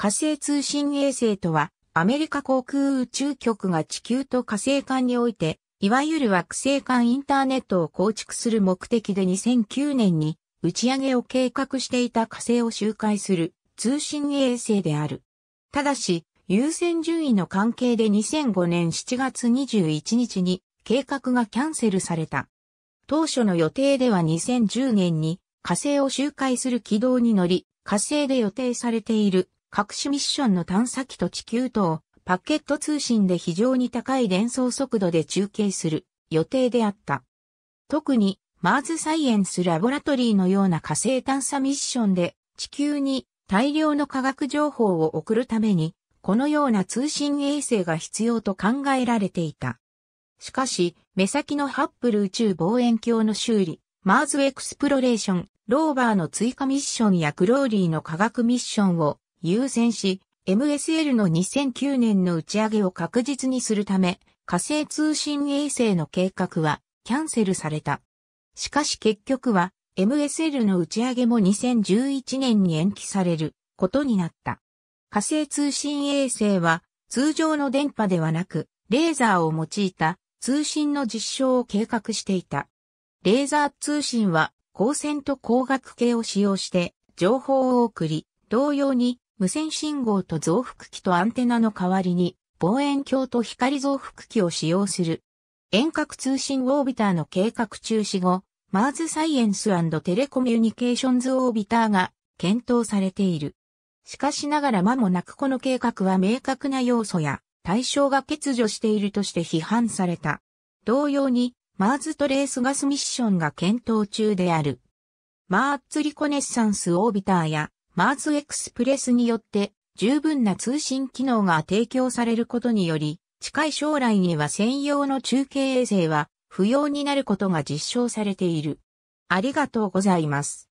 火星通信衛星とは、アメリカ航空宇宙局が地球と火星間において、いわゆる惑星間インターネットを構築する目的で2009年に打ち上げを計画していた火星を周回する通信衛星である。ただし、優先順位の関係で2005年7月21日に計画がキャンセルされた。当初の予定では2010年に火星を周回する軌道に乗り、火星で予定されている各種ミッションの探査機と地球とをパケット通信で非常に高い連想速度で中継する予定であった。特に、マーズサイエンスラボラトリーのような火星探査ミッションで地球に大量の科学情報を送るために、このような通信衛星が必要と考えられていた。しかし、目先のハッブル宇宙望遠鏡の修理、マーズエクスプロレーション、ローバーの追加ミッションやクローリーの科学ミッションを優先し、MSL の2009年の打ち上げを確実にするため、火星通信衛星の計画はキャンセルされた。しかし結局は MSL の打ち上げも2011年に延期されることになった。火星通信衛星は通常の電波ではなく、レーザーを用いた通信の実証を計画していた。レーザー通信は光線と光学系を使用して情報を送り、同様に無線信号と増幅器とアンテナの代わりに、望遠鏡と光増幅器を使用する。遠隔通信オービターの計画中止後、マーズサイエンステレコミュニケーションズオービターが検討されている。しかしながら間もなくこの計画は明確な要素や対象が欠如しているとして批判された。同様に、マーズトレースガスミッションが検討中である。マーツリコネッサンスオービターやマーズエクスプレスによって十分な通信機能が提供されることにより、近い将来には専用の中継衛星は不要になることが実証されている。ありがとうございます。